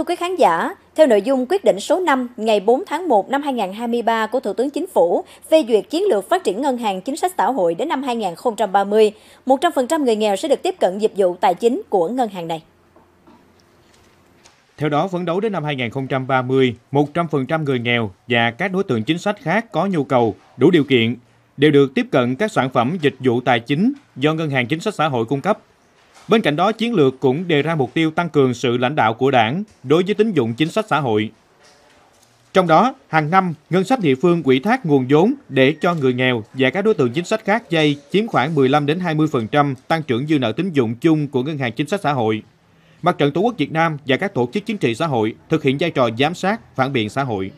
Thưa quý khán giả, theo nội dung quyết định số 5 ngày 4 tháng 1 năm 2023 của Thủ tướng Chính phủ phê duyệt chiến lược phát triển ngân hàng chính sách xã hội đến năm 2030, 100% người nghèo sẽ được tiếp cận dịch vụ tài chính của ngân hàng này. Theo đó, phấn đấu đến năm 2030, 100% người nghèo và các đối tượng chính sách khác có nhu cầu, đủ điều kiện đều được tiếp cận các sản phẩm dịch vụ tài chính do Ngân hàng Chính sách Xã hội cung cấp Bên cạnh đó, chiến lược cũng đề ra mục tiêu tăng cường sự lãnh đạo của đảng đối với tín dụng chính sách xã hội. Trong đó, hàng năm, ngân sách địa phương quỹ thác nguồn vốn để cho người nghèo và các đối tượng chính sách khác vay chiếm khoảng 15 đến 20% tăng trưởng dư nợ tín dụng chung của ngân hàng chính sách xã hội. Mặt trận Tổ quốc Việt Nam và các tổ chức chính trị xã hội thực hiện vai trò giám sát, phản biện xã hội.